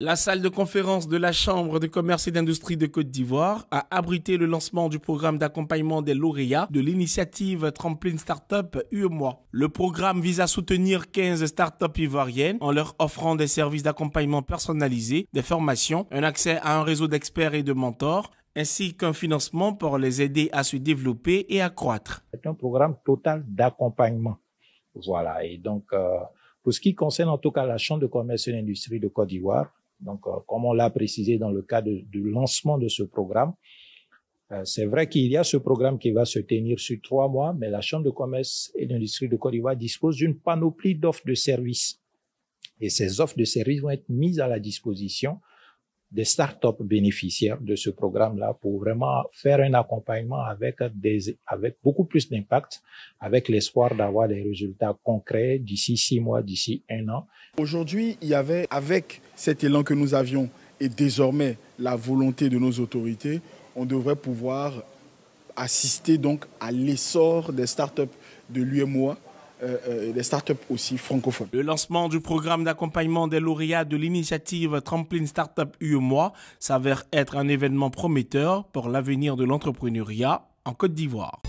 La salle de conférence de la Chambre de commerce et d'industrie de Côte d'Ivoire a abrité le lancement du programme d'accompagnement des lauréats de l'initiative Trampoline Startup UEMOI. Le programme vise à soutenir 15 startups ivoiriennes en leur offrant des services d'accompagnement personnalisés, des formations, un accès à un réseau d'experts et de mentors, ainsi qu'un financement pour les aider à se développer et à croître. C'est un programme total d'accompagnement. Voilà, et donc euh, pour ce qui concerne en tout cas la Chambre de commerce et d'industrie de Côte d'Ivoire, donc, euh, comme on l'a précisé dans le cas du lancement de ce programme, euh, c'est vrai qu'il y a ce programme qui va se tenir sur trois mois, mais la Chambre de commerce et d'industrie de Côte dispose d'une panoplie d'offres de services. Et ces offres de services vont être mises à la disposition des startups bénéficiaires de ce programme-là pour vraiment faire un accompagnement avec des, avec beaucoup plus d'impact, avec l'espoir d'avoir des résultats concrets d'ici six mois, d'ici un an. Aujourd'hui, il y avait, avec cet élan que nous avions et désormais la volonté de nos autorités, on devrait pouvoir assister donc à l'essor des startups de l'UMOA euh, euh, les startups aussi francophones. Le lancement du programme d'accompagnement des lauréats de l'initiative Trampoline Startup UEMOI s'avère être un événement prometteur pour l'avenir de l'entrepreneuriat en Côte d'Ivoire.